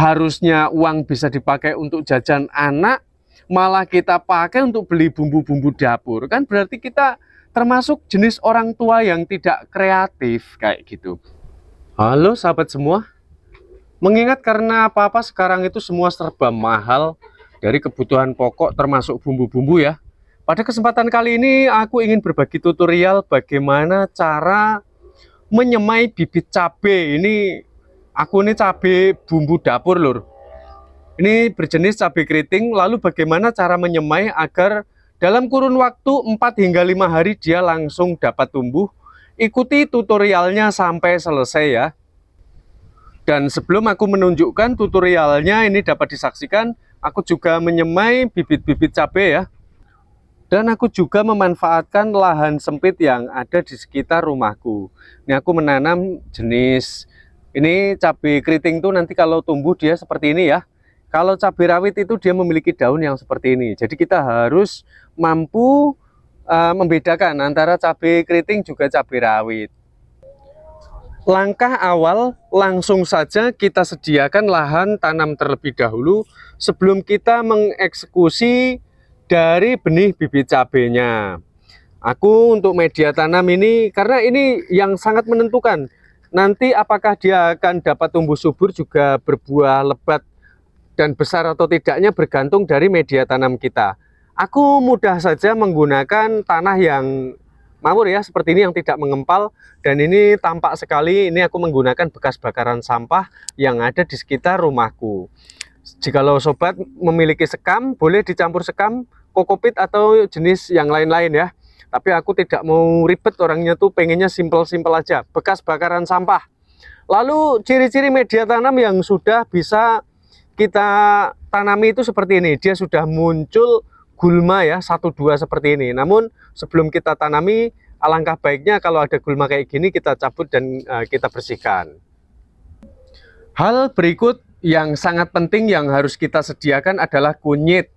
harusnya uang bisa dipakai untuk jajan anak, malah kita pakai untuk beli bumbu-bumbu dapur. Kan berarti kita termasuk jenis orang tua yang tidak kreatif kayak gitu. Halo sahabat semua. Mengingat karena apa-apa sekarang itu semua serba mahal dari kebutuhan pokok termasuk bumbu-bumbu ya. Pada kesempatan kali ini aku ingin berbagi tutorial bagaimana cara menyemai bibit cabai. Ini aku ini cabai bumbu dapur lur ini berjenis cabai keriting lalu bagaimana cara menyemai agar dalam kurun waktu 4 hingga 5 hari dia langsung dapat tumbuh ikuti tutorialnya sampai selesai ya dan sebelum aku menunjukkan tutorialnya ini dapat disaksikan aku juga menyemai bibit-bibit cabai ya dan aku juga memanfaatkan lahan sempit yang ada di sekitar rumahku. Ini aku menanam jenis ini cabai keriting tuh nanti kalau tumbuh dia seperti ini ya. Kalau cabai rawit itu dia memiliki daun yang seperti ini. Jadi kita harus mampu uh, membedakan antara cabai keriting juga cabai rawit. Langkah awal langsung saja kita sediakan lahan tanam terlebih dahulu sebelum kita mengeksekusi dari benih bibit cabenya. Aku untuk media tanam ini karena ini yang sangat menentukan Nanti apakah dia akan dapat tumbuh subur juga berbuah lebat dan besar atau tidaknya bergantung dari media tanam kita. Aku mudah saja menggunakan tanah yang mamur ya, seperti ini yang tidak mengempal dan ini tampak sekali ini aku menggunakan bekas bakaran sampah yang ada di sekitar rumahku. Jikalau sobat memiliki sekam, boleh dicampur sekam, kokopit atau jenis yang lain-lain ya tapi aku tidak mau ribet orangnya tuh pengennya simpel-simpel aja bekas bakaran sampah lalu ciri-ciri media tanam yang sudah bisa kita tanami itu seperti ini dia sudah muncul gulma ya satu dua seperti ini namun sebelum kita tanami alangkah baiknya kalau ada gulma kayak gini kita cabut dan uh, kita bersihkan hal berikut yang sangat penting yang harus kita sediakan adalah kunyit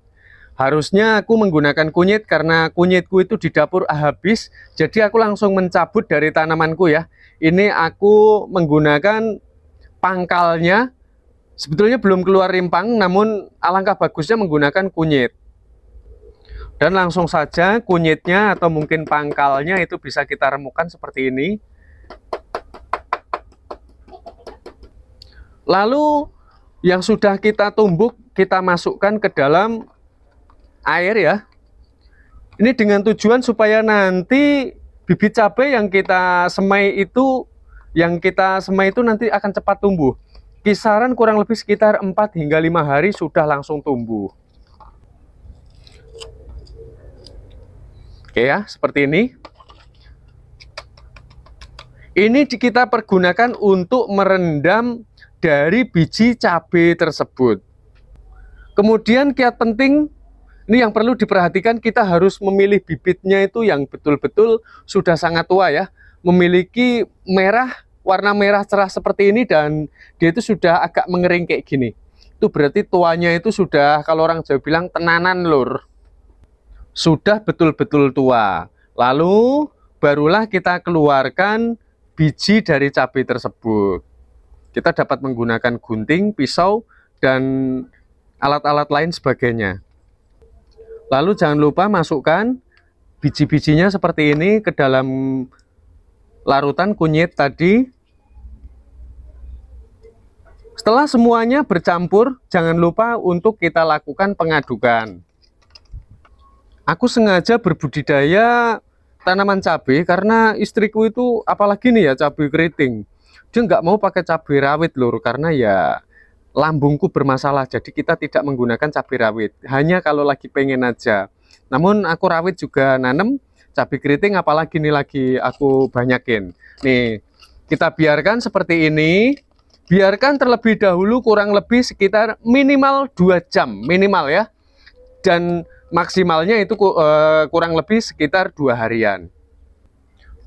Harusnya aku menggunakan kunyit karena kunyitku itu di dapur habis, jadi aku langsung mencabut dari tanamanku ya. Ini aku menggunakan pangkalnya, sebetulnya belum keluar rimpang, namun alangkah bagusnya menggunakan kunyit. Dan langsung saja kunyitnya atau mungkin pangkalnya itu bisa kita remukan seperti ini. Lalu yang sudah kita tumbuk kita masukkan ke dalam air ya ini dengan tujuan supaya nanti bibit cabai yang kita semai itu yang kita semai itu nanti akan cepat tumbuh kisaran kurang lebih sekitar 4 hingga 5 hari sudah langsung tumbuh oke ya seperti ini ini kita pergunakan untuk merendam dari biji cabai tersebut kemudian kiat penting ini yang perlu diperhatikan kita harus memilih bibitnya itu yang betul-betul sudah sangat tua ya. Memiliki merah, warna merah cerah seperti ini dan dia itu sudah agak mengering kayak gini. Itu berarti tuanya itu sudah kalau orang Jawa bilang tenanan lur. Sudah betul-betul tua. Lalu barulah kita keluarkan biji dari cabai tersebut. Kita dapat menggunakan gunting, pisau, dan alat-alat lain sebagainya. Lalu jangan lupa masukkan biji-bijinya seperti ini ke dalam larutan kunyit tadi. Setelah semuanya bercampur, jangan lupa untuk kita lakukan pengadukan. Aku sengaja berbudidaya tanaman cabai karena istriku itu apalagi nih ya cabai keriting. Dia nggak mau pakai cabai rawit lur karena ya lambungku bermasalah jadi kita tidak menggunakan cabai rawit hanya kalau lagi pengen aja namun aku rawit juga nanem cabai keriting apalagi ini lagi aku banyakin nih kita biarkan seperti ini biarkan terlebih dahulu kurang lebih sekitar minimal 2 jam minimal ya dan maksimalnya itu eh, kurang lebih sekitar dua harian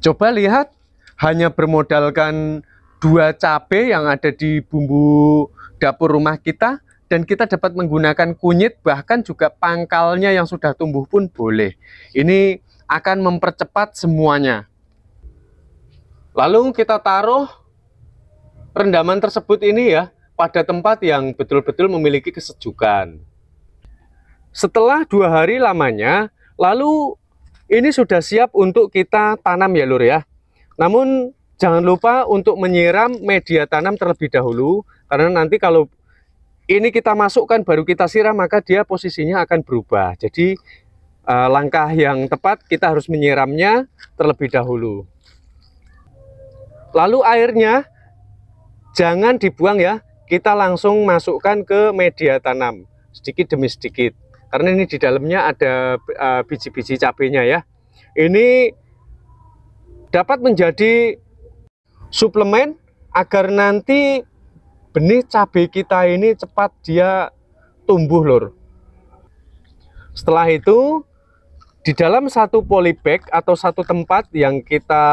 coba lihat hanya bermodalkan dua cabai yang ada di bumbu dapur rumah kita dan kita dapat menggunakan kunyit bahkan juga pangkalnya yang sudah tumbuh pun boleh ini akan mempercepat semuanya lalu kita taruh rendaman tersebut ini ya pada tempat yang betul-betul memiliki kesejukan setelah dua hari lamanya lalu ini sudah siap untuk kita tanam ya lur ya namun jangan lupa untuk menyiram media tanam terlebih dahulu karena nanti kalau ini kita masukkan baru kita siram maka dia posisinya akan berubah. Jadi eh, langkah yang tepat kita harus menyiramnya terlebih dahulu. Lalu airnya jangan dibuang ya. Kita langsung masukkan ke media tanam sedikit demi sedikit. Karena ini di dalamnya ada eh, biji-biji uh, cabenya ya. Ini dapat menjadi suplemen agar nanti benih cabai kita ini cepat dia tumbuh lor. Setelah itu di dalam satu polybag atau satu tempat yang kita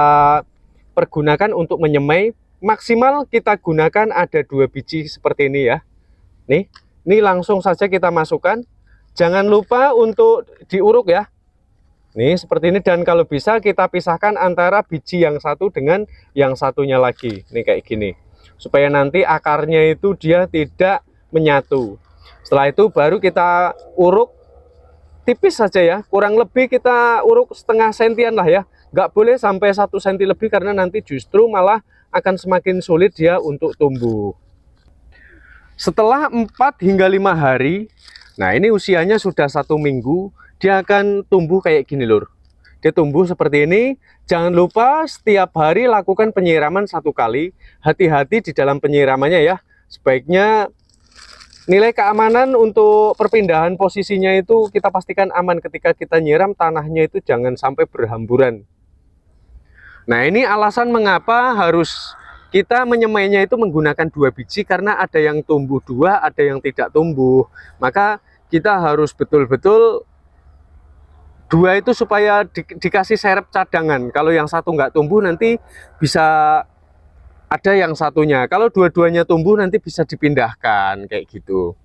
pergunakan untuk menyemai maksimal kita gunakan ada dua biji seperti ini ya. Nih, ini langsung saja kita masukkan. Jangan lupa untuk diuruk ya. Nih, seperti ini dan kalau bisa kita pisahkan antara biji yang satu dengan yang satunya lagi. Nih kayak gini supaya nanti akarnya itu dia tidak menyatu setelah itu baru kita uruk tipis saja ya kurang lebih kita uruk setengah sentian lah ya nggak boleh sampai satu senti lebih karena nanti justru malah akan semakin sulit dia untuk tumbuh setelah 4 hingga lima hari nah ini usianya sudah satu minggu dia akan tumbuh kayak gini lur dia tumbuh seperti ini. Jangan lupa setiap hari lakukan penyiraman satu kali. Hati-hati di dalam penyiramannya ya. Sebaiknya nilai keamanan untuk perpindahan posisinya itu kita pastikan aman ketika kita nyiram tanahnya itu jangan sampai berhamburan. Nah ini alasan mengapa harus kita menyemainya itu menggunakan dua biji karena ada yang tumbuh dua, ada yang tidak tumbuh. Maka kita harus betul-betul dua itu supaya di, dikasih serep cadangan kalau yang satu nggak tumbuh nanti bisa ada yang satunya kalau dua-duanya tumbuh nanti bisa dipindahkan kayak gitu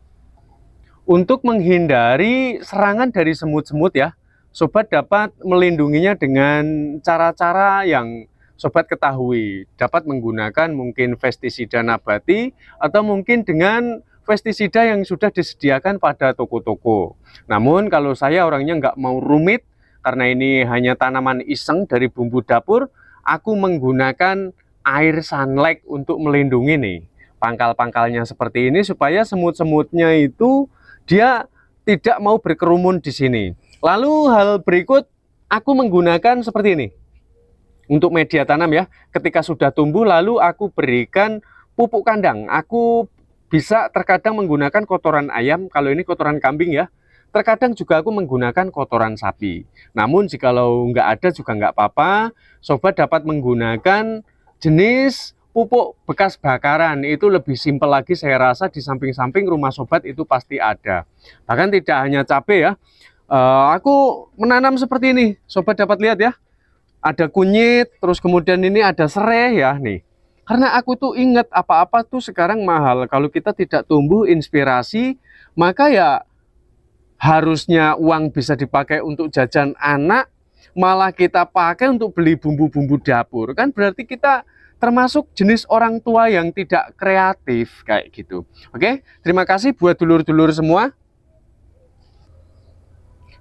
untuk menghindari serangan dari semut-semut ya sobat dapat melindunginya dengan cara-cara yang sobat ketahui dapat menggunakan mungkin pestisida nabati atau mungkin dengan pestisida yang sudah disediakan pada toko-toko. Namun kalau saya orangnya nggak mau rumit, karena ini hanya tanaman iseng dari bumbu dapur, aku menggunakan air sunlight untuk melindungi nih pangkal-pangkalnya seperti ini supaya semut-semutnya itu dia tidak mau berkerumun di sini. Lalu hal berikut aku menggunakan seperti ini. Untuk media tanam ya, ketika sudah tumbuh lalu aku berikan pupuk kandang. Aku bisa terkadang menggunakan kotoran ayam, kalau ini kotoran kambing ya. Terkadang juga aku menggunakan kotoran sapi. Namun jikalau nggak ada juga nggak apa-apa, sobat dapat menggunakan jenis pupuk bekas bakaran. Itu lebih simpel lagi saya rasa di samping-samping rumah sobat itu pasti ada. Bahkan tidak hanya cabai ya. Eh, aku menanam seperti ini, sobat dapat lihat ya. Ada kunyit, terus kemudian ini ada serai ya nih. Karena aku tuh ingat apa-apa tuh sekarang mahal. Kalau kita tidak tumbuh inspirasi, maka ya harusnya uang bisa dipakai untuk jajan anak, malah kita pakai untuk beli bumbu-bumbu dapur. Kan berarti kita termasuk jenis orang tua yang tidak kreatif kayak gitu. Oke, terima kasih buat dulur-dulur semua.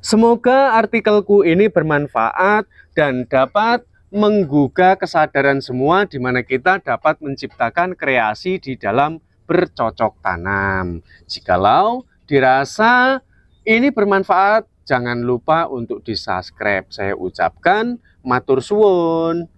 Semoga artikelku ini bermanfaat dan dapat menggugah kesadaran semua di mana kita dapat menciptakan kreasi di dalam bercocok tanam. Jikalau dirasa ini bermanfaat, jangan lupa untuk di-subscribe. Saya ucapkan matur suwun.